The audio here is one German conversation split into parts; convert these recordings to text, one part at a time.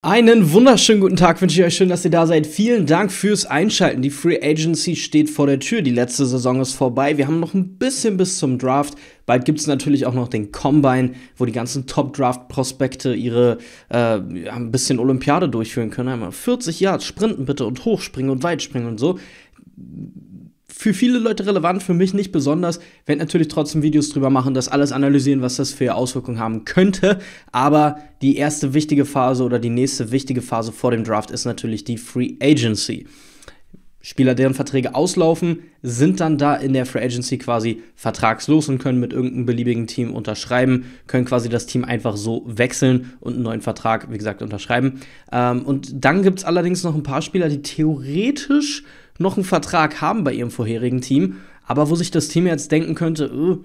Einen wunderschönen guten Tag wünsche ich euch. Schön, dass ihr da seid. Vielen Dank fürs Einschalten. Die Free Agency steht vor der Tür. Die letzte Saison ist vorbei. Wir haben noch ein bisschen bis zum Draft. Bald gibt es natürlich auch noch den Combine, wo die ganzen Top-Draft-Prospekte ihre äh, ein bisschen Olympiade durchführen können. Einmal 40 Yards sprinten bitte und hochspringen und weit springen und so für viele Leute relevant, für mich nicht besonders. Werde natürlich trotzdem Videos drüber machen, das alles analysieren, was das für Auswirkungen haben könnte. Aber die erste wichtige Phase oder die nächste wichtige Phase vor dem Draft ist natürlich die Free Agency. Spieler, deren Verträge auslaufen, sind dann da in der Free Agency quasi vertragslos und können mit irgendeinem beliebigen Team unterschreiben, können quasi das Team einfach so wechseln und einen neuen Vertrag, wie gesagt, unterschreiben. Ähm, und dann gibt es allerdings noch ein paar Spieler, die theoretisch noch einen Vertrag haben bei ihrem vorherigen Team, aber wo sich das Team jetzt denken könnte, öh,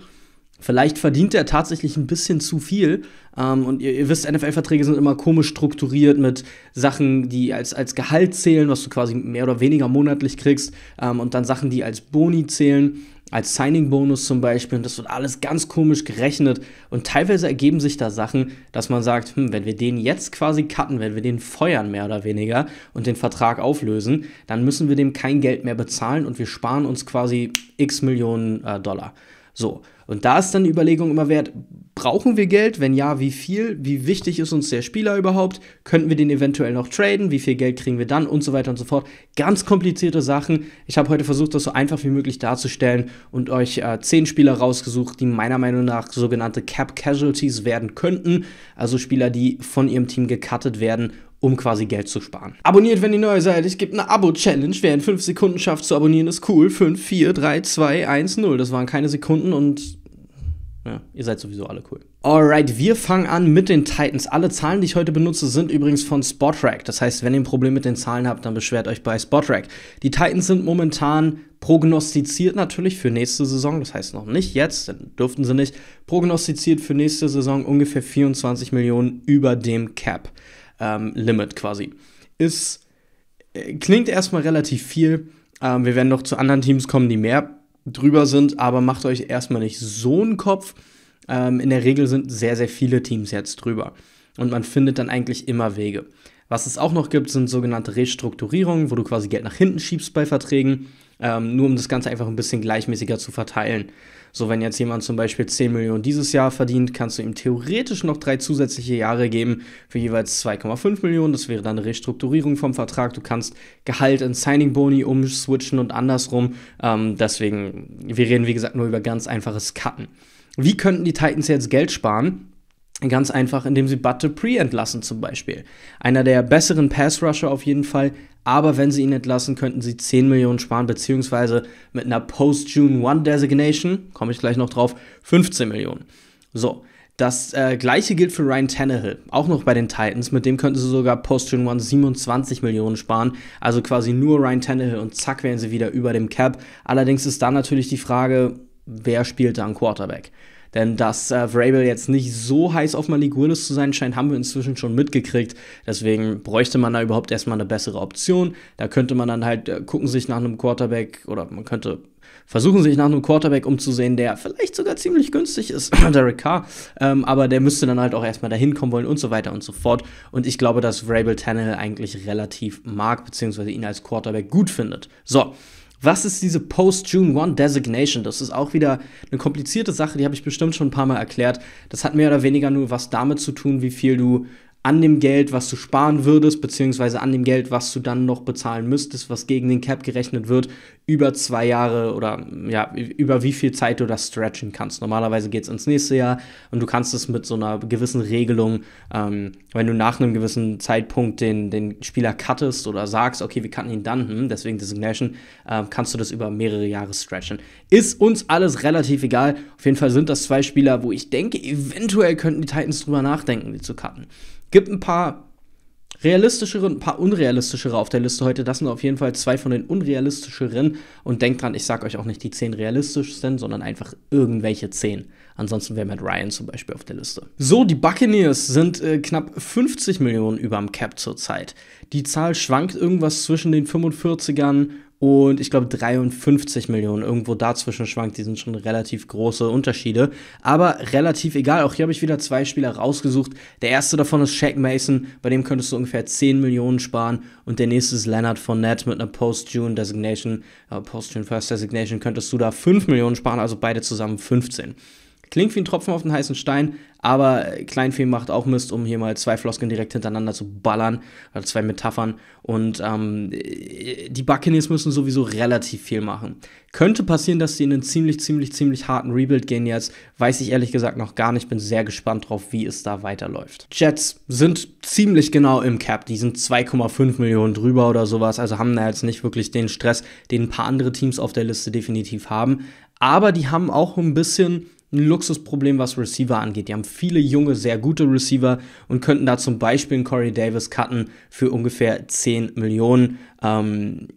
Vielleicht verdient er tatsächlich ein bisschen zu viel. Ähm, und ihr, ihr wisst, NFL-Verträge sind immer komisch strukturiert mit Sachen, die als, als Gehalt zählen, was du quasi mehr oder weniger monatlich kriegst, ähm, und dann Sachen, die als Boni zählen als Signing-Bonus zum Beispiel. Und das wird alles ganz komisch gerechnet. Und teilweise ergeben sich da Sachen, dass man sagt, hm, wenn wir den jetzt quasi cutten, wenn wir den feuern mehr oder weniger und den Vertrag auflösen, dann müssen wir dem kein Geld mehr bezahlen und wir sparen uns quasi x Millionen äh, Dollar. So, und da ist dann die Überlegung immer wert, brauchen wir Geld? Wenn ja, wie viel? Wie wichtig ist uns der Spieler überhaupt? Könnten wir den eventuell noch traden? Wie viel Geld kriegen wir dann? Und so weiter und so fort. Ganz komplizierte Sachen. Ich habe heute versucht, das so einfach wie möglich darzustellen und euch äh, zehn Spieler rausgesucht, die meiner Meinung nach sogenannte Cap Casualties werden könnten. Also Spieler, die von ihrem Team gecuttet werden um quasi Geld zu sparen. Abonniert, wenn ihr neu seid. Ich gebe eine Abo-Challenge. Wer in 5 Sekunden schafft zu abonnieren, ist cool. 5, 4, 3, 2, 1, 0. Das waren keine Sekunden und ja, ihr seid sowieso alle cool. Alright, wir fangen an mit den Titans. Alle Zahlen, die ich heute benutze, sind übrigens von Spotrack. Das heißt, wenn ihr ein Problem mit den Zahlen habt, dann beschwert euch bei Spotrack. Die Titans sind momentan prognostiziert natürlich für nächste Saison, das heißt noch nicht jetzt, dann dürften sie nicht, prognostiziert für nächste Saison ungefähr 24 Millionen über dem Cap ähm, Limit quasi. Ist, äh, klingt erstmal relativ viel. Ähm, wir werden noch zu anderen Teams kommen, die mehr drüber sind, aber macht euch erstmal nicht so einen Kopf. Ähm, in der Regel sind sehr, sehr viele Teams jetzt drüber. Und man findet dann eigentlich immer Wege. Was es auch noch gibt, sind sogenannte Restrukturierungen, wo du quasi Geld nach hinten schiebst bei Verträgen ähm, nur um das Ganze einfach ein bisschen gleichmäßiger zu verteilen. So, wenn jetzt jemand zum Beispiel 10 Millionen dieses Jahr verdient, kannst du ihm theoretisch noch drei zusätzliche Jahre geben für jeweils 2,5 Millionen. Das wäre dann eine Restrukturierung vom Vertrag. Du kannst Gehalt in Signing-Boni umswitchen und andersrum. Ähm, deswegen, wir reden wie gesagt nur über ganz einfaches Cutten. Wie könnten die Titans jetzt Geld sparen? Ganz einfach, indem sie Butte Pre entlassen zum Beispiel. Einer der besseren Pass-Rusher auf jeden Fall, aber wenn sie ihn entlassen, könnten sie 10 Millionen sparen, beziehungsweise mit einer Post-June-1-Designation, komme ich gleich noch drauf, 15 Millionen. So, das äh, gleiche gilt für Ryan Tannehill, auch noch bei den Titans. Mit dem könnten sie sogar Post-June 1 27 Millionen sparen. Also quasi nur Ryan Tannehill und zack wären sie wieder über dem Cap. Allerdings ist da natürlich die Frage, wer spielt da einen Quarterback? Denn dass äh, Vrabel jetzt nicht so heiß auf Maligulis zu sein scheint, haben wir inzwischen schon mitgekriegt. Deswegen bräuchte man da überhaupt erstmal eine bessere Option. Da könnte man dann halt äh, gucken, sich nach einem Quarterback oder man könnte versuchen sich nach einem Quarterback umzusehen, der vielleicht sogar ziemlich günstig ist, Derek Carr, ähm, aber der müsste dann halt auch erstmal dahin kommen wollen und so weiter und so fort. Und ich glaube, dass Vrabel Tannehill eigentlich relativ mag, beziehungsweise ihn als Quarterback gut findet. So, was ist diese Post-June-1-Designation? Das ist auch wieder eine komplizierte Sache, die habe ich bestimmt schon ein paar Mal erklärt. Das hat mehr oder weniger nur was damit zu tun, wie viel du an dem Geld, was du sparen würdest, beziehungsweise an dem Geld, was du dann noch bezahlen müsstest, was gegen den Cap gerechnet wird, über zwei Jahre oder ja, über wie viel Zeit du das stretchen kannst. Normalerweise geht es ins nächste Jahr und du kannst es mit so einer gewissen Regelung, ähm, wenn du nach einem gewissen Zeitpunkt den, den Spieler cuttest oder sagst, okay, wir cutten ihn dann, hm, deswegen Designation, äh, kannst du das über mehrere Jahre stretchen. Ist uns alles relativ egal. Auf jeden Fall sind das zwei Spieler, wo ich denke, eventuell könnten die Titans drüber nachdenken, die zu cutten. Gibt ein paar realistischere und ein paar unrealistischere auf der Liste heute. Das sind auf jeden Fall zwei von den unrealistischeren. Und denkt dran, ich sage euch auch nicht die zehn realistischsten, sondern einfach irgendwelche zehn. Ansonsten wäre Matt Ryan zum Beispiel auf der Liste. So, die Buccaneers sind äh, knapp 50 Millionen über dem Cap zurzeit. Die Zahl schwankt irgendwas zwischen den 45ern und ich glaube 53 Millionen. Irgendwo dazwischen schwankt, die sind schon relativ große Unterschiede. Aber relativ egal, auch hier habe ich wieder zwei Spieler rausgesucht. Der erste davon ist Shaq Mason, bei dem könntest du ungefähr 10 Millionen sparen. Und der nächste ist Leonard Fournette mit einer Post-June Designation, Post-June First Designation, könntest du da 5 Millionen sparen, also beide zusammen 15. Klingt wie ein Tropfen auf den heißen Stein, aber äh, Kleinfee macht auch Mist, um hier mal zwei Floskeln direkt hintereinander zu ballern, also zwei Metaphern. Und ähm, äh, die Buccaneers müssen sowieso relativ viel machen. Könnte passieren, dass sie in einen ziemlich, ziemlich, ziemlich harten Rebuild gehen jetzt. Weiß ich ehrlich gesagt noch gar nicht. Bin sehr gespannt drauf, wie es da weiterläuft. Jets sind ziemlich genau im Cap. Die sind 2,5 Millionen drüber oder sowas. Also haben da jetzt nicht wirklich den Stress, den ein paar andere Teams auf der Liste definitiv haben. Aber die haben auch ein bisschen ein Luxusproblem, was Receiver angeht. Die haben viele junge, sehr gute Receiver und könnten da zum Beispiel einen Corey Davis cutten für ungefähr 10 Millionen. Ähm,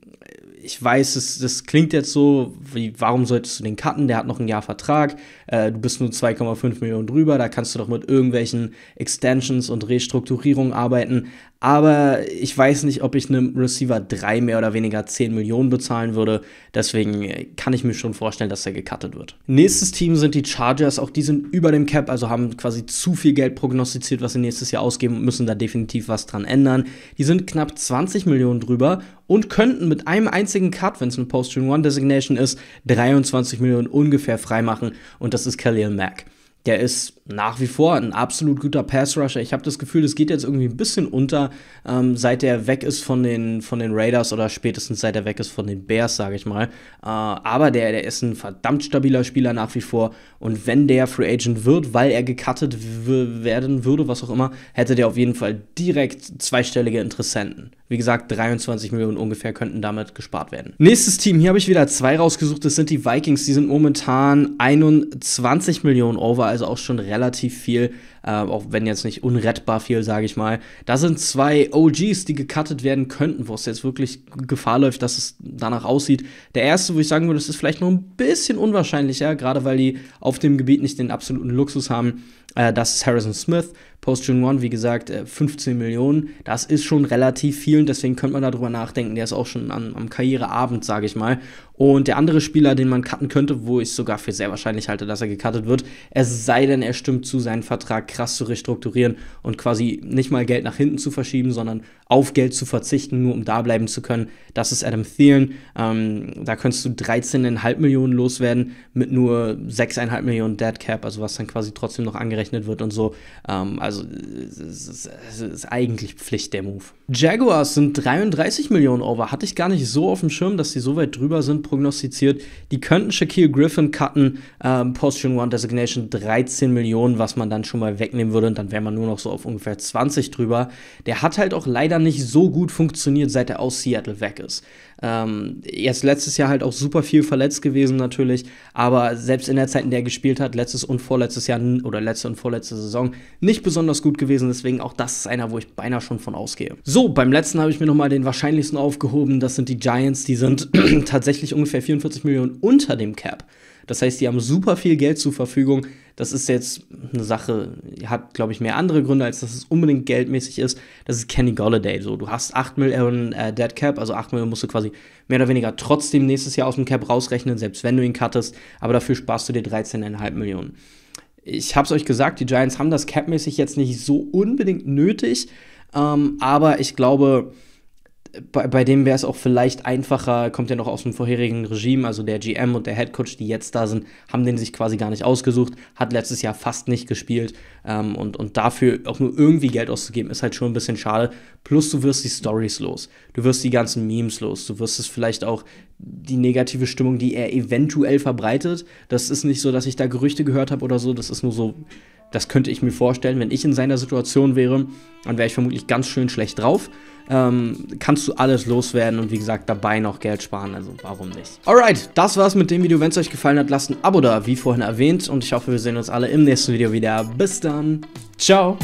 ich weiß, es, das klingt jetzt so, wie, warum solltest du den cutten? Der hat noch ein Jahr Vertrag, äh, du bist nur 2,5 Millionen drüber, da kannst du doch mit irgendwelchen Extensions und Restrukturierungen arbeiten. Aber ich weiß nicht, ob ich einem Receiver 3 mehr oder weniger 10 Millionen bezahlen würde. Deswegen kann ich mir schon vorstellen, dass er gecuttet wird. Nächstes Team sind die Chargers. Auch die sind über dem Cap, also haben quasi zu viel Geld prognostiziert, was sie nächstes Jahr ausgeben und müssen da definitiv was dran ändern. Die sind knapp 20 Millionen drüber und könnten mit einem einzigen Cut, wenn es eine Post-Stream One Designation ist, 23 Millionen ungefähr freimachen. Und das ist Khalil Mack der ist nach wie vor ein absolut guter Pass-Rusher. Ich habe das Gefühl, es geht jetzt irgendwie ein bisschen unter, ähm, seit er weg ist von den, von den Raiders oder spätestens seit er weg ist von den Bears, sage ich mal. Äh, aber der, der ist ein verdammt stabiler Spieler nach wie vor. Und wenn der Free Agent wird, weil er gecuttet werden würde, was auch immer, hätte der auf jeden Fall direkt zweistellige Interessenten. Wie gesagt, 23 Millionen ungefähr könnten damit gespart werden. Nächstes Team, hier habe ich wieder zwei rausgesucht, das sind die Vikings. Die sind momentan 21 Millionen over, also auch schon relativ viel äh, auch wenn jetzt nicht unrettbar viel, sage ich mal. Da sind zwei OGs, die gecuttet werden könnten, wo es jetzt wirklich Gefahr läuft, dass es danach aussieht. Der erste, wo ich sagen würde, das ist vielleicht noch ein bisschen unwahrscheinlicher, gerade weil die auf dem Gebiet nicht den absoluten Luxus haben. Äh, das ist Harrison Smith, Post-Gen One, wie gesagt, 15 äh, Millionen. Das ist schon relativ viel und deswegen könnte man darüber nachdenken. Der ist auch schon am, am Karriereabend, sage ich mal. Und der andere Spieler, den man cutten könnte, wo ich sogar für sehr wahrscheinlich halte, dass er gecuttet wird, es sei denn, er stimmt zu, seinen Vertrag krass zu restrukturieren und quasi nicht mal Geld nach hinten zu verschieben, sondern auf Geld zu verzichten, nur um da bleiben zu können. Das ist Adam Thielen. Ähm, da könntest du 13,5 Millionen loswerden mit nur 6,5 Millionen Dead Cap, also was dann quasi trotzdem noch angerechnet wird und so. Ähm, also es ist, eigentlich Pflicht der Move. Jaguars sind 33 Millionen over. Hatte ich gar nicht so auf dem Schirm, dass sie so weit drüber sind prognostiziert, die könnten Shaquille Griffin cutten, ähm, Post-June Designation 13 Millionen, was man dann schon mal wegnehmen würde und dann wäre man nur noch so auf ungefähr 20 drüber. Der hat halt auch leider nicht so gut funktioniert, seit er aus Seattle weg ist. Ähm, jetzt letztes Jahr halt auch super viel verletzt gewesen natürlich, aber selbst in der Zeit, in der er gespielt hat, letztes und vorletztes Jahr oder letzte und vorletzte Saison nicht besonders gut gewesen. Deswegen auch das ist einer, wo ich beinahe schon von ausgehe. So, beim letzten habe ich mir nochmal den wahrscheinlichsten aufgehoben. Das sind die Giants. Die sind tatsächlich ungefähr 44 Millionen unter dem Cap. Das heißt, die haben super viel Geld zur Verfügung das ist jetzt eine Sache, hat, glaube ich, mehr andere Gründe, als dass es unbedingt geldmäßig ist. Das ist Kenny Golladay. So, du hast 8 Millionen äh, äh, Dead Cap, also 8 Millionen musst du quasi mehr oder weniger trotzdem nächstes Jahr aus dem Cap rausrechnen, selbst wenn du ihn cuttest. Aber dafür sparst du dir 13,5 Millionen. Ich habe es euch gesagt, die Giants haben das Cap-mäßig jetzt nicht so unbedingt nötig. Ähm, aber ich glaube, bei, bei dem wäre es auch vielleicht einfacher, kommt ja noch aus dem vorherigen Regime, also der GM und der Head Coach, die jetzt da sind, haben den sich quasi gar nicht ausgesucht, hat letztes Jahr fast nicht gespielt ähm, und, und dafür auch nur irgendwie Geld auszugeben, ist halt schon ein bisschen schade. Plus du wirst die Stories los, du wirst die ganzen Memes los, du wirst es vielleicht auch die negative Stimmung, die er eventuell verbreitet. Das ist nicht so, dass ich da Gerüchte gehört habe oder so, das ist nur so das könnte ich mir vorstellen, wenn ich in seiner Situation wäre, dann wäre ich vermutlich ganz schön schlecht drauf. Ähm, kannst du alles loswerden und wie gesagt dabei noch Geld sparen, also warum nicht. Alright, das war's mit dem Video. Wenn es euch gefallen hat, lasst ein Abo da, wie vorhin erwähnt. Und ich hoffe, wir sehen uns alle im nächsten Video wieder. Bis dann, ciao!